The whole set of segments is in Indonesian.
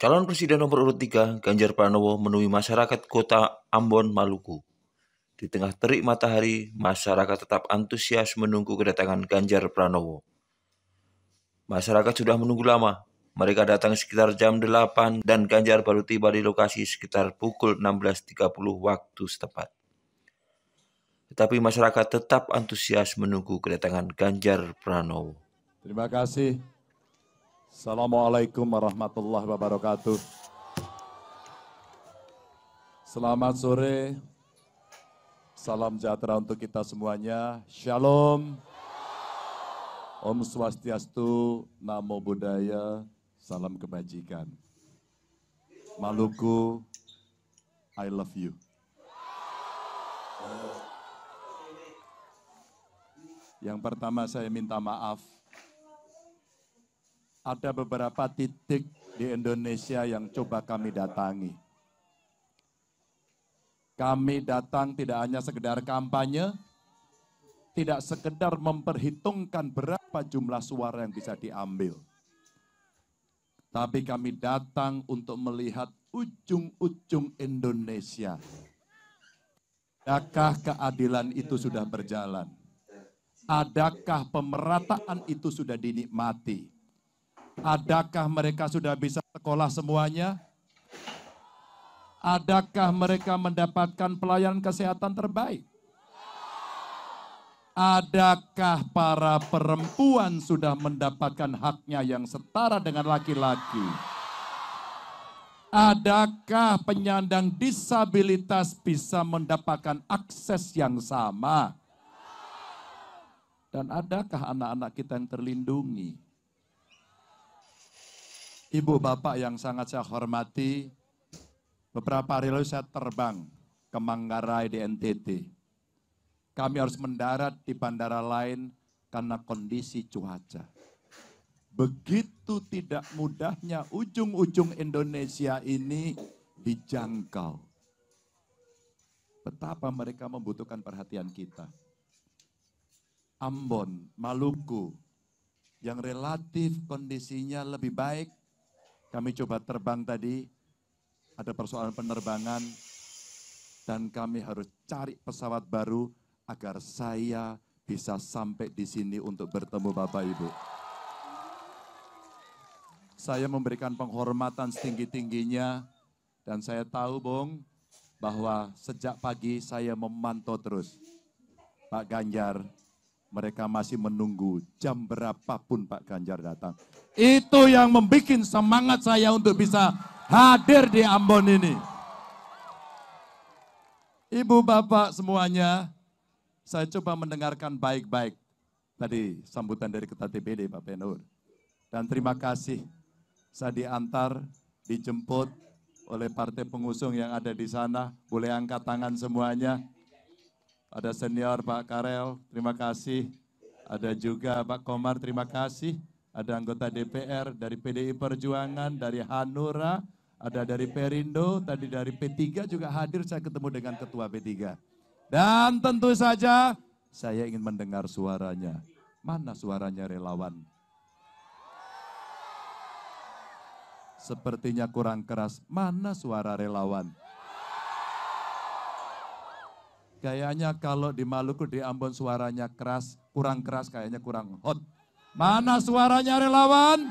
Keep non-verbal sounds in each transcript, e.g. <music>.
Calon Presiden nomor urut 3 Ganjar Pranowo menemui masyarakat kota Ambon, Maluku. Di tengah terik matahari, masyarakat tetap antusias menunggu kedatangan Ganjar Pranowo. Masyarakat sudah menunggu lama. Mereka datang sekitar jam 8 dan Ganjar baru tiba di lokasi sekitar pukul 16.30 waktu setempat. Tetapi masyarakat tetap antusias menunggu kedatangan Ganjar Pranowo. Terima kasih. Assalamualaikum warahmatullahi wabarakatuh. Selamat sore, salam sejahtera untuk kita semuanya. Shalom, Om Swastiastu, Namo Buddhaya, salam kebajikan. Maluku, I love you. Yang pertama saya minta maaf ada beberapa titik di Indonesia yang coba kami datangi. Kami datang tidak hanya sekedar kampanye, tidak sekedar memperhitungkan berapa jumlah suara yang bisa diambil. Tapi kami datang untuk melihat ujung-ujung Indonesia. Adakah keadilan itu sudah berjalan? Adakah pemerataan itu sudah dinikmati? Adakah mereka sudah bisa sekolah semuanya? Adakah mereka mendapatkan pelayanan kesehatan terbaik? Adakah para perempuan sudah mendapatkan haknya yang setara dengan laki-laki? Adakah penyandang disabilitas bisa mendapatkan akses yang sama? Dan adakah anak-anak kita yang terlindungi? Ibu Bapak yang sangat saya hormati, beberapa hari lalu saya terbang ke Manggarai di NTT. Kami harus mendarat di bandara lain karena kondisi cuaca. Begitu tidak mudahnya ujung-ujung Indonesia ini dijangkau. Betapa mereka membutuhkan perhatian kita. Ambon, Maluku, yang relatif kondisinya lebih baik kami coba terbang tadi, ada persoalan penerbangan, dan kami harus cari pesawat baru agar saya bisa sampai di sini untuk bertemu Bapak Ibu. Saya memberikan penghormatan setinggi-tingginya dan saya tahu, Bung, bahwa sejak pagi saya memantau terus Pak Ganjar, mereka masih menunggu jam berapapun Pak Ganjar datang. Itu yang membuat semangat saya untuk bisa hadir di Ambon ini. Ibu bapak semuanya, saya coba mendengarkan baik-baik tadi sambutan dari Ketua TPD Pak Penur. Dan terima kasih saya diantar, dijemput oleh partai pengusung yang ada di sana. Boleh angkat tangan semuanya ada senior Pak Karel, terima kasih. Ada juga Pak Komar, terima kasih. Ada anggota DPR dari PDI Perjuangan, dari Hanura, ada dari Perindo, tadi dari P3 juga hadir saya ketemu dengan Ketua P3. Dan tentu saja saya ingin mendengar suaranya. Mana suaranya relawan? Sepertinya kurang keras. Mana suara relawan? Kayaknya kalau di Maluku, di Ambon suaranya keras, kurang keras kayaknya kurang hot. Mana suaranya relawan?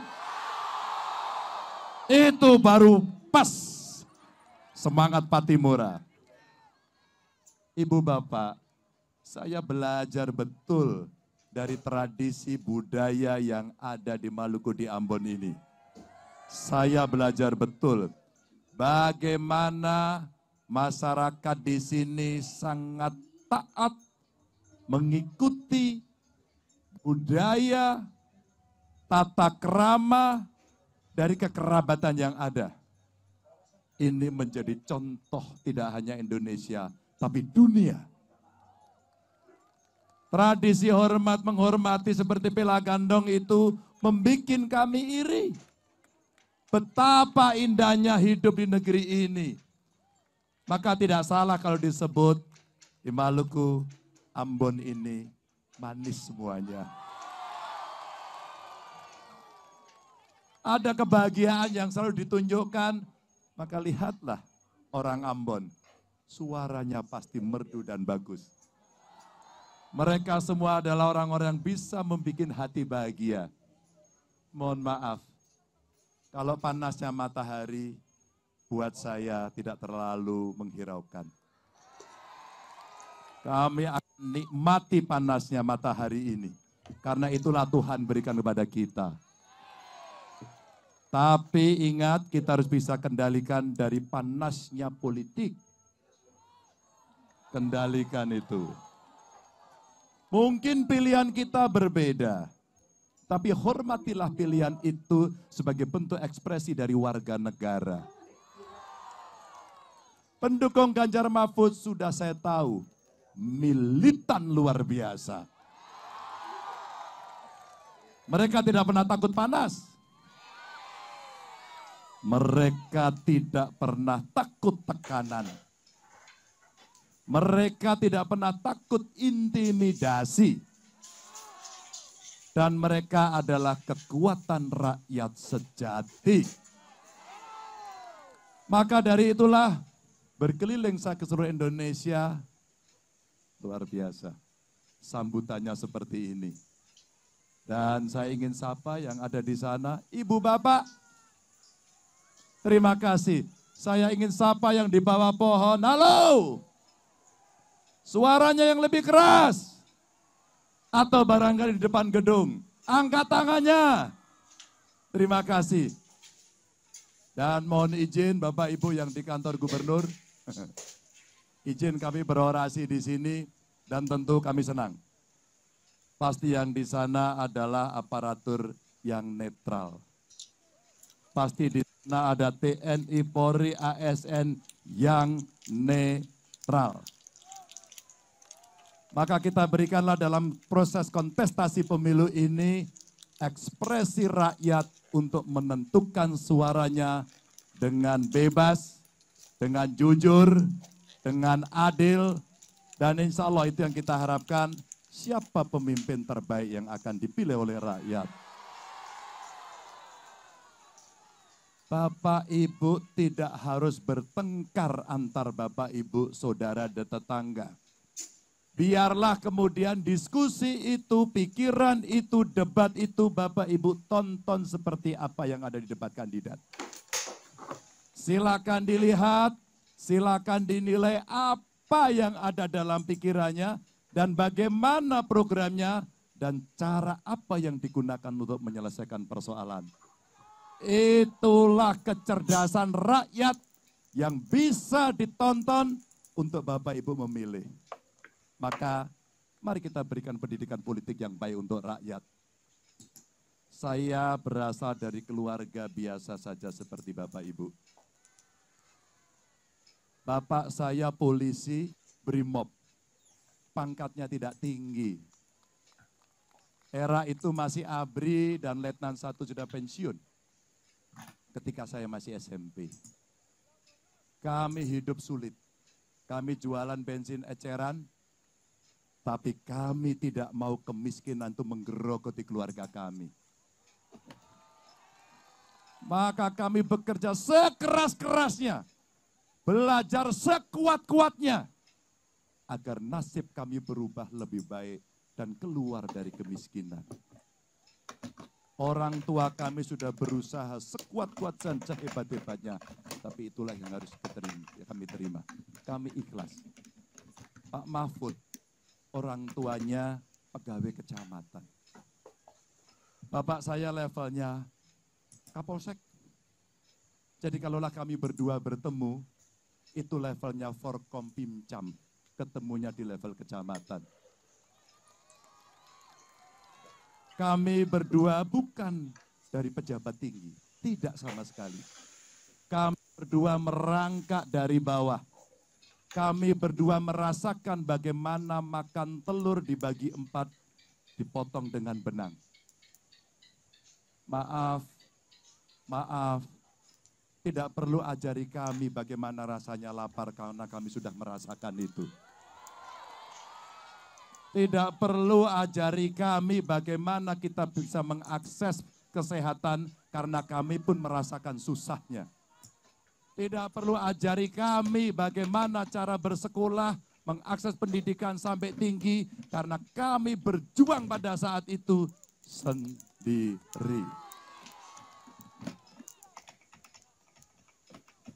Itu baru pas semangat Patimura. Ibu Bapak, saya belajar betul dari tradisi budaya yang ada di Maluku di Ambon ini. Saya belajar betul bagaimana masyarakat di sini sangat taat mengikuti budaya, tata kerama dari kekerabatan yang ada. Ini menjadi contoh tidak hanya Indonesia, tapi dunia. Tradisi hormat menghormati seperti pila gandong itu membuat kami iri. Betapa indahnya hidup di negeri ini maka tidak salah kalau disebut di Maluku, Ambon ini manis semuanya. Ada kebahagiaan yang selalu ditunjukkan, maka lihatlah orang Ambon. Suaranya pasti merdu dan bagus. Mereka semua adalah orang-orang yang bisa membuat hati bahagia. Mohon maaf, kalau panasnya matahari buat saya tidak terlalu menghiraukan. Kami akan nikmati panasnya matahari ini. Karena itulah Tuhan berikan kepada kita. Tapi ingat kita harus bisa kendalikan dari panasnya politik. Kendalikan itu. Mungkin pilihan kita berbeda. Tapi hormatilah pilihan itu sebagai bentuk ekspresi dari warga negara pendukung Ganjar Mahfud sudah saya tahu. Militan luar biasa. Mereka tidak pernah takut panas. Mereka tidak pernah takut tekanan. Mereka tidak pernah takut intimidasi. Dan mereka adalah kekuatan rakyat sejati. Maka dari itulah Berkeliling saya ke seluruh Indonesia, luar biasa. Sambutannya seperti ini. Dan saya ingin sapa yang ada di sana, Ibu Bapak, terima kasih. Saya ingin sapa yang di bawah pohon, halo, suaranya yang lebih keras. Atau barangkali di depan gedung, angkat tangannya. Terima kasih. Dan mohon izin Bapak Ibu yang di kantor gubernur, <laughs> Izin kami berorasi di sini dan tentu kami senang. Pasti yang di sana adalah aparatur yang netral. Pasti di sana ada TNI, Polri, ASN yang netral. Maka kita berikanlah dalam proses kontestasi pemilu ini ekspresi rakyat untuk menentukan suaranya dengan bebas, dengan jujur, dengan adil, dan insya Allah itu yang kita harapkan siapa pemimpin terbaik yang akan dipilih oleh rakyat. Bapak Ibu tidak harus bertengkar antar Bapak Ibu, saudara dan tetangga. Biarlah kemudian diskusi itu, pikiran itu, debat itu Bapak Ibu tonton seperti apa yang ada di debat kandidat. Silakan dilihat, silakan dinilai apa yang ada dalam pikirannya dan bagaimana programnya dan cara apa yang digunakan untuk menyelesaikan persoalan. Itulah kecerdasan rakyat yang bisa ditonton untuk Bapak Ibu memilih. Maka mari kita berikan pendidikan politik yang baik untuk rakyat. Saya berasal dari keluarga biasa saja seperti Bapak Ibu. Bapak saya polisi brimob. Pangkatnya tidak tinggi. Era itu masih ABRI dan Letnan satu sudah pensiun. Ketika saya masih SMP. Kami hidup sulit. Kami jualan bensin eceran. Tapi kami tidak mau kemiskinan itu menggerogoti keluarga kami. Maka kami bekerja sekeras-kerasnya belajar sekuat-kuatnya agar nasib kami berubah lebih baik dan keluar dari kemiskinan. Orang tua kami sudah berusaha sekuat-kuat dan sehebat-hebatnya, tapi itulah yang harus kami terima. Kami ikhlas. Pak Mahfud, orang tuanya pegawai kecamatan. Bapak saya levelnya Kapolsek. Jadi kalaulah kami berdua bertemu, itu levelnya pimcam ketemunya di level kecamatan. Kami berdua bukan dari pejabat tinggi, tidak sama sekali. Kami berdua merangkak dari bawah. Kami berdua merasakan bagaimana makan telur dibagi empat, dipotong dengan benang. Maaf, maaf, tidak perlu ajari kami bagaimana rasanya lapar karena kami sudah merasakan itu. Tidak perlu ajari kami bagaimana kita bisa mengakses kesehatan karena kami pun merasakan susahnya. Tidak perlu ajari kami bagaimana cara bersekolah, mengakses pendidikan sampai tinggi karena kami berjuang pada saat itu sendiri.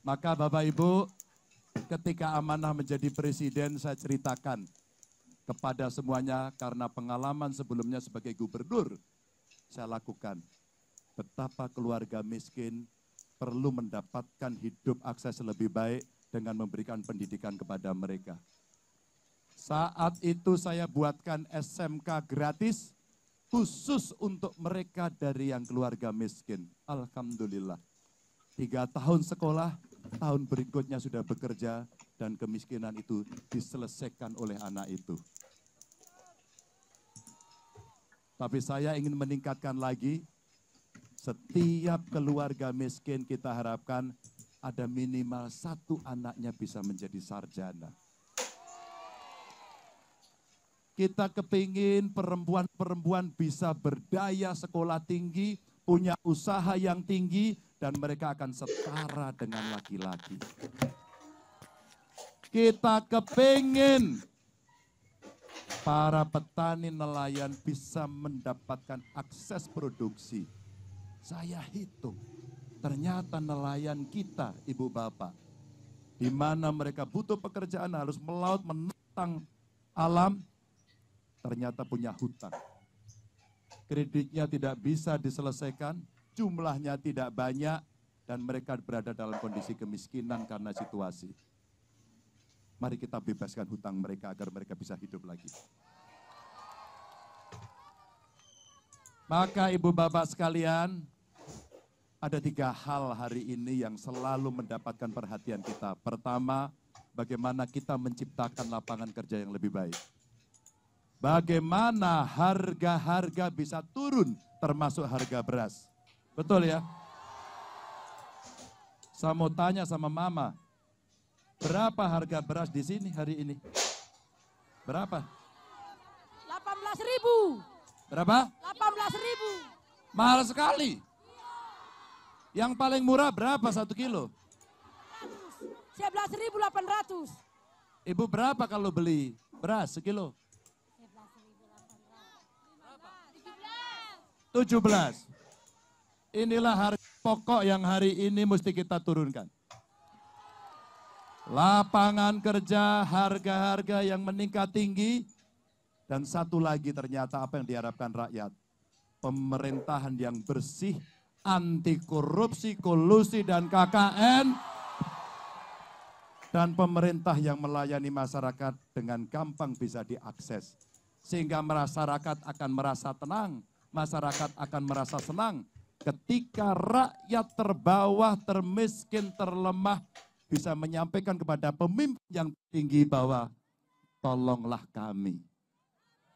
Maka Bapak Ibu, ketika amanah menjadi presiden saya ceritakan kepada semuanya karena pengalaman sebelumnya sebagai gubernur saya lakukan. Betapa keluarga miskin perlu mendapatkan hidup akses lebih baik dengan memberikan pendidikan kepada mereka. Saat itu saya buatkan SMK gratis khusus untuk mereka dari yang keluarga miskin. Alhamdulillah. Tiga tahun sekolah, tahun berikutnya sudah bekerja dan kemiskinan itu diselesaikan oleh anak itu. Tapi saya ingin meningkatkan lagi, setiap keluarga miskin kita harapkan ada minimal satu anaknya bisa menjadi sarjana. Kita kepingin perempuan-perempuan bisa berdaya sekolah tinggi, punya usaha yang tinggi, dan mereka akan setara dengan laki-laki. Kita kepingin para petani nelayan bisa mendapatkan akses produksi. Saya hitung, ternyata nelayan kita, ibu bapak, di mana mereka butuh pekerjaan harus melaut menentang alam, ternyata punya hutang. Kreditnya tidak bisa diselesaikan, jumlahnya tidak banyak, dan mereka berada dalam kondisi kemiskinan karena situasi. Mari kita bebaskan hutang mereka agar mereka bisa hidup lagi. Maka ibu bapak sekalian, ada tiga hal hari ini yang selalu mendapatkan perhatian kita. Pertama, bagaimana kita menciptakan lapangan kerja yang lebih baik. Bagaimana harga-harga bisa turun termasuk harga beras. Betul ya? Saya mau tanya sama mama, berapa harga beras di sini hari ini? Berapa? 18 ribu. Berapa? 18 ribu. Mahal sekali. Yang paling murah berapa satu kilo? 11.800. Ibu berapa kalau beli beras sekilo? 17. Inilah hari pokok yang hari ini mesti kita turunkan. Lapangan kerja, harga-harga yang meningkat tinggi, dan satu lagi ternyata apa yang diharapkan rakyat. Pemerintahan yang bersih, anti korupsi, kolusi, dan KKN, dan pemerintah yang melayani masyarakat dengan gampang bisa diakses. Sehingga masyarakat akan merasa tenang, masyarakat akan merasa senang, Ketika rakyat terbawah, termiskin, terlemah bisa menyampaikan kepada pemimpin yang tinggi bahwa tolonglah kami.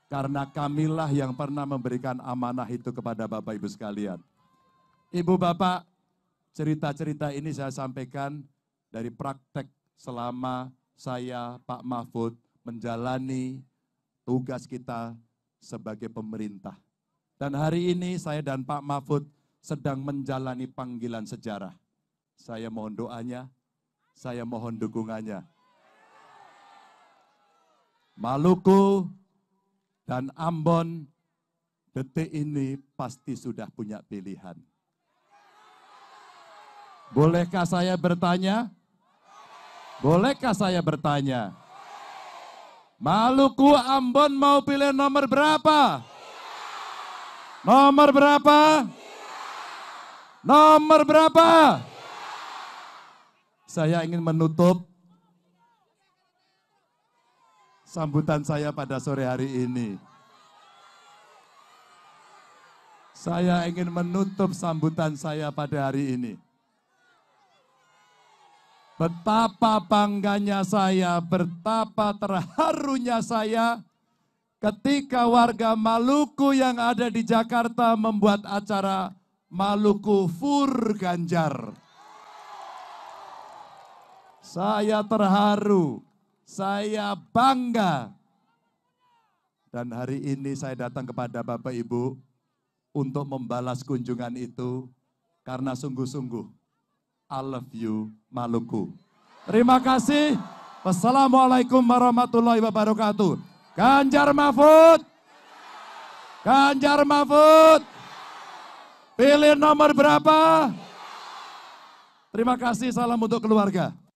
Karena kamilah yang pernah memberikan amanah itu kepada Bapak Ibu sekalian. Ibu Bapak, cerita-cerita ini saya sampaikan dari praktek selama saya, Pak Mahfud, menjalani tugas kita sebagai pemerintah. Dan hari ini saya dan Pak Mahfud sedang menjalani panggilan sejarah. Saya mohon doanya, saya mohon dukungannya. Maluku dan Ambon detik ini pasti sudah punya pilihan. Bolehkah saya bertanya? Bolehkah saya bertanya? Maluku Ambon mau pilih nomor berapa? Nomor berapa? Nomor berapa? Saya ingin menutup sambutan saya pada sore hari ini. Saya ingin menutup sambutan saya pada hari ini. Betapa bangganya saya, betapa terharunya saya ketika warga Maluku yang ada di Jakarta membuat acara Maluku Fur Ganjar. Saya terharu, saya bangga. Dan hari ini saya datang kepada Bapak Ibu untuk membalas kunjungan itu karena sungguh-sungguh I love you Maluku. Terima kasih. Wassalamualaikum warahmatullahi wabarakatuh. Ganjar Mahfud. Ganjar Mahfud. Pilih nomor berapa? Terima kasih, salam untuk keluarga.